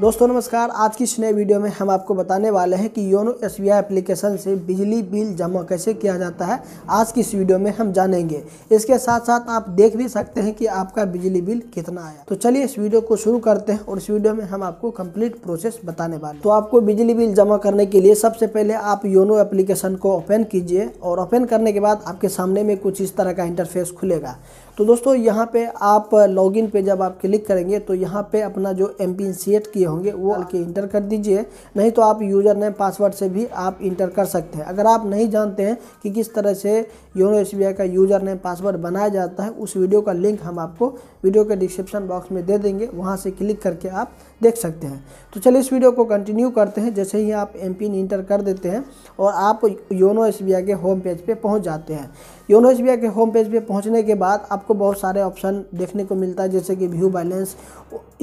दोस्तों नमस्कार आज की इस नए वीडियो में हम आपको बताने वाले हैं कि YONO S B I application से बिजली बिल जमा कैसे किया जाता है आज की इस वीडियो में हम जानेंगे इसके साथ साथ आप देख भी सकते हैं कि आपका बिजली बिल कितना आया तो चलिए इस वीडियो को शुरू करते हैं और इस वीडियो में हम आपको कंप्लीट प्रोसेस बताने वाले तो आपको बिजली बिल जमा करने के लिए सबसे पहले आप योनो एप्लीकेशन को ओपन कीजिए और ओपन करने के बाद आपके सामने में कुछ इस तरह का इंटरफेस खुलेगा तो दोस्तों यहाँ पे आप लॉगिन पे जब आप क्लिक करेंगे तो यहाँ पे अपना जो एम पिन सेट किए होंगे वो हाँ। के इंटर कर दीजिए नहीं तो आप यूज़र नेम पासवर्ड से भी आप इंटर कर सकते हैं अगर आप नहीं जानते हैं कि किस तरह से योनो एस का यूज़र नेम पासवर्ड बनाया जाता है उस वीडियो का लिंक हम आपको वीडियो के डिस्क्रिप्शन बॉक्स में दे देंगे वहाँ से क्लिक करके आप देख सकते हैं तो चलिए इस वीडियो को कंटिन्यू करते हैं जैसे ही आप एम पिन इंटर कर देते हैं और आप योनो एस के होम पेज पर पहुँच जाते हैं योनो एस के होम पेज पे पहुंचने के बाद आपको बहुत सारे ऑप्शन देखने को मिलता है जैसे कि व्यू बैलेंस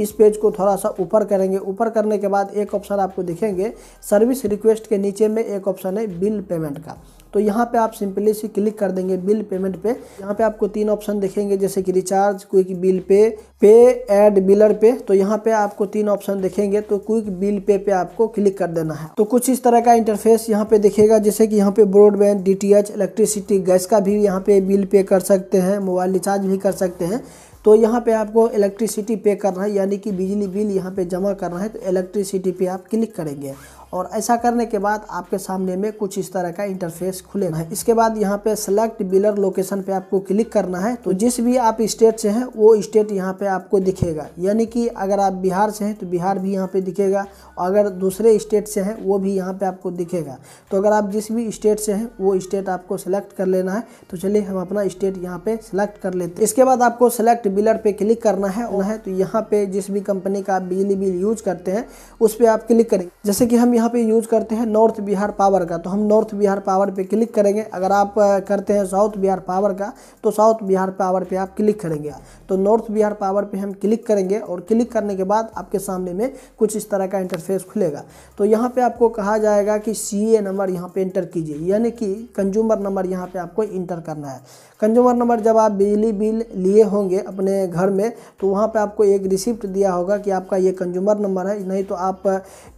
इस पेज को थोड़ा सा ऊपर करेंगे ऊपर करने के बाद एक ऑप्शन आपको दिखेंगे सर्विस रिक्वेस्ट के नीचे में एक ऑप्शन है बिल पेमेंट का तो यहाँ पे आप सिंपली से क्लिक कर देंगे बिल पेमेंट पे यहाँ पे आपको तीन ऑप्शन देखेंगे जैसे कि रिचार्ज क्विक बिल पे पे एड बिलर पे तो यहाँ पे आपको तीन ऑप्शन देखेंगे तो क्विक बिल पे पे आपको क्लिक कर देना है तो कुछ इस तरह का इंटरफेस यहाँ पे देखेगा जैसे कि यहाँ पे ब्रॉडबैंड डी इलेक्ट्रिसिटी गैस का भी यहाँ पे बिल पे कर सकते हैं मोबाइल रिचार्ज भी कर सकते हैं तो यहाँ पे आपको इलेक्ट्रिसिटी पे करना है यानी कि बिजली बिल यहाँ पे जमा करना है तो इलेक्ट्रिसिटी पे आप क्लिक करेंगे और ऐसा करने के बाद आपके सामने में कुछ इस तरह का इंटरफेस खुलेगा इसके बाद यहाँ पे सेलेक्ट बिलर लोकेशन पे आपको क्लिक करना है तो जिस भी आप स्टेट से हैं वो स्टेट यहाँ पे आपको दिखेगा यानी कि अगर आप बिहार से हैं तो बिहार भी यहाँ पे दिखेगा और अगर दूसरे स्टेट से हैं वो भी यहाँ पे आपको दिखेगा तो अगर आप जिस भी स्टेट से हैं वो स्टेट आपको सेलेक्ट कर लेना है तो चलिए हम अपना स्टेट यहाँ पे सेलेक्ट कर लेते हैं इसके बाद आपको सेलेक्ट बिलर पे क्लिक करना है है तो यहाँ पे जिस भी कंपनी का आप बिजली बिल यूज करते हैं उस पर आप क्लिक करें जैसे कि हम यहाँ यहाँ पे यूज़ करते हैं नॉर्थ बिहार पावर का तो हम नॉर्थ बिहार पावर पे क्लिक करेंगे अगर आप करते हैं साउथ बिहार पावर का तो साउथ बिहार पावर पे आप क्लिक करेंगे तो नॉर्थ बिहार पावर पे हम क्लिक करेंगे और क्लिक करने के बाद आपके सामने में कुछ इस तरह का इंटरफेस खुलेगा तो यहाँ पर आपको कहा जाएगा कि सी नंबर यहाँ पर इंटर कीजिए यानी कि कंज्यूमर नंबर यहाँ पर आपको इंटर करना है कंज्यूमर नंबर जब आप बिजली बिल लिए होंगे अपने घर में तो वहाँ पर आपको एक रिसिप्ट दिया होगा कि आपका ये कंज्यूमर नंबर है नहीं तो आप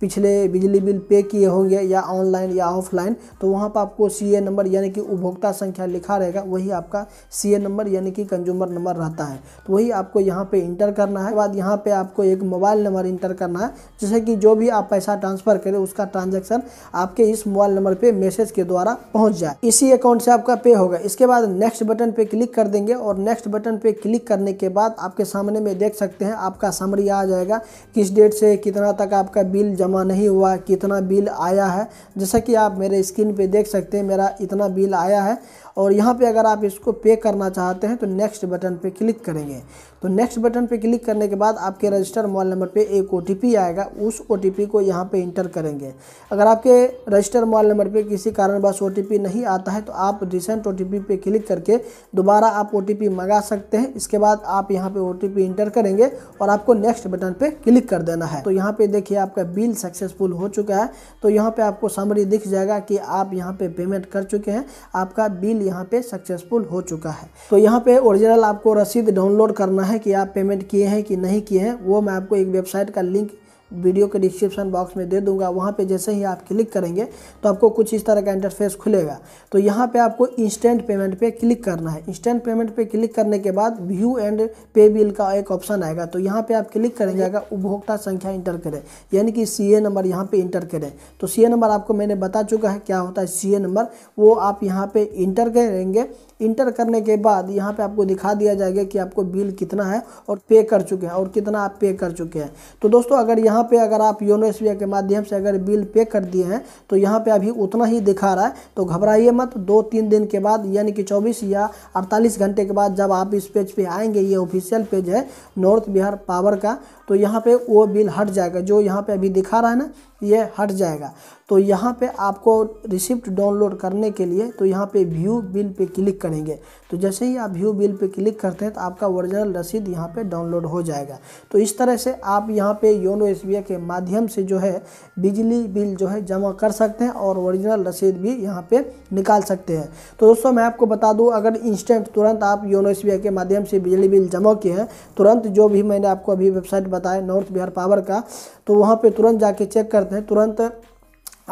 पिछले बिजली बिल पे किए होंगे या ऑनलाइन या ऑफलाइन तो वहाँ पर आपको सी नंबर यानी कि उपभोक्ता संख्या लिखा रहेगा वही आपका सी नंबर यानी कि कंज्यूमर नंबर रहता है तो वही आपको यहाँ पर इंटर करना है बाद यहाँ पर आपको एक मोबाइल नंबर इंटर करना है जिससे कि जो भी आप पैसा ट्रांसफ़र करें उसका ट्रांजेक्शन आपके इस मोबाइल नंबर पर मैसेज के द्वारा पहुँच जाए इसी अकाउंट से आपका पे होगा इसके बाद नेक्स्ट बटन पे क्लिक कर देंगे और नेक्स्ट बटन पे क्लिक करने के बाद आपके सामने में देख सकते हैं आपका समरी आ जाएगा किस डेट से कितना तक आपका बिल जमा नहीं हुआ कि इतना बिल आया है जैसा कि आप मेरे स्क्रीन पे देख सकते हैं मेरा इतना बिल आया है और यहाँ पे अगर आप इसको पे करना चाहते हैं तो नेक्स्ट बटन पे क्लिक करेंगे तो नेक्स्ट बटन पे क्लिक करने के बाद आपके रजिस्टर मोबाइल नंबर पे एक ओ आएगा उस ओ को यहाँ पे इंटर करेंगे अगर आपके रजिस्टर मोबाइल नंबर पे किसी कारणवश ओ नहीं आता है तो आप रिसेंट ओ पे क्लिक करके दोबारा आप ओ मंगा सकते हैं इसके बाद आप यहाँ पर ओ इंटर करेंगे और आपको नेक्स्ट बटन पर क्लिक कर देना है तो यहाँ पर देखिए आपका बिल सक्सेसफुल हो चुका है तो यहाँ पर आपको समरी दिख जाएगा कि आप यहाँ पर पेमेंट कर चुके हैं आपका बिल यहाँ पे सक्सेसफुल हो चुका है तो यहाँ पे ओरिजिनल आपको रसीद डाउनलोड करना है कि आप पेमेंट किए हैं कि नहीं किए हैं वो मैं आपको एक वेबसाइट का लिंक वीडियो के डिस्क्रिप्शन बॉक्स में दे दूंगा वहाँ पे जैसे ही आप क्लिक करेंगे तो आपको कुछ इस तरह का इंटरफेस खुलेगा तो यहाँ पे आपको इंस्टेंट पेमेंट पे क्लिक करना है इंस्टेंट पेमेंट पे क्लिक करने के बाद व्यू एंड पे बिल का एक ऑप्शन आएगा तो यहाँ पे आप क्लिक करेंगे अगर उपभोक्ता संख्या इंटर करें यानी कि सी नंबर यहाँ पर इंटर करें तो सी नंबर आपको मैंने बता चुका है क्या होता है सी नंबर वो आप यहाँ पर इंटर करेंगे इंटर करने के बाद यहाँ पे आपको दिखा दिया जाएगा कि आपको बिल कितना है और पे कर चुके हैं और कितना आप पे कर चुके हैं तो दोस्तों अगर यहाँ पे अगर आप योनो एस के माध्यम से अगर बिल पे कर दिए हैं तो यहाँ पे अभी उतना ही दिखा रहा है तो घबराइए मत दो तीन दिन के बाद यानी कि चौबीस या अड़तालीस घंटे के बाद जब आप इस पेज पर पे आएंगे ये ऑफिशियल पेज है नॉर्थ बिहार पावर का तो यहाँ पर वो बिल हट जाएगा जो यहाँ पर अभी दिखा रहा है ना ये हट जाएगा तो यहाँ पे आपको रिसिप्ट डाउनलोड करने के लिए तो यहाँ पे व्यू बिल पे क्लिक करेंगे तो जैसे ही आप व्यू बिल पे क्लिक करते हैं तो आपका ओरिजिनल रसीद यहाँ पे डाउनलोड हो जाएगा तो इस तरह से आप यहाँ पे योनो एस के माध्यम से जो है बिजली बिल जो है जमा कर सकते हैं और ओरिजिनल रसीद भी यहाँ पर निकाल सकते हैं तो दोस्तों मैं आपको बता दूँ अगर इंस्टेंट तुरंत आप योनो एस के माध्यम से बिजली बिल जमा किए हैं तुरंत जो भी मैंने आपको अभी वेबसाइट बताया नॉर्थ बिहार पावर का तो वहाँ पर तुरंत जाके चेक दिक्कत है तुरंत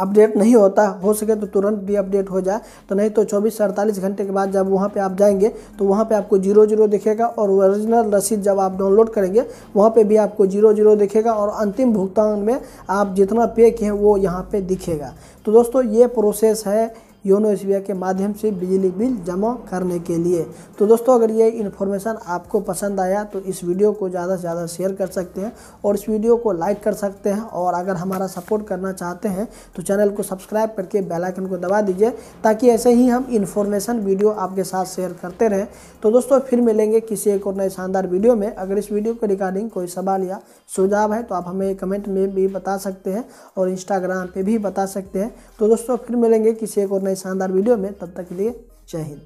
अपडेट नहीं होता हो सके तो तुरंत भी अपडेट हो जाए तो नहीं तो 24 अड़तालीस घंटे के बाद जब वहाँ पे आप जाएंगे तो वहाँ पे आपको जीरो जीरो दिखेगा और ओरिजिनल रसीद जब आप डाउनलोड करेंगे वहाँ पे भी आपको जीरो जीरो दिखेगा और अंतिम भुगतान में आप जितना पे किए वो यहाँ पे दिखेगा तो दोस्तों ये प्रोसेस है योनो एस के माध्यम से बिजली बिल जमा करने के लिए तो दोस्तों अगर ये इन्फॉर्मेशन आपको पसंद आया तो इस वीडियो को ज़्यादा से ज़्यादा शेयर कर सकते हैं और इस वीडियो को लाइक कर सकते हैं और अगर हमारा सपोर्ट करना चाहते हैं तो चैनल को सब्सक्राइब करके बेलाइकन को दबा दीजिए ताकि ऐसे ही हम इन्फॉर्मेशन वीडियो आपके साथ शेयर करते रहें तो दोस्तों फिर मिलेंगे किसी एक और नए शानदार वीडियो में अगर इस वीडियो के रिगार्डिंग कोई सवाल या सुझाव है तो आप हमें कमेंट में भी बता सकते हैं और इंस्टाग्राम पर भी बता सकते हैं तो दोस्तों फिर मिलेंगे किसी एक और नए शानदार वीडियो में तब तक के लिए जय हिंद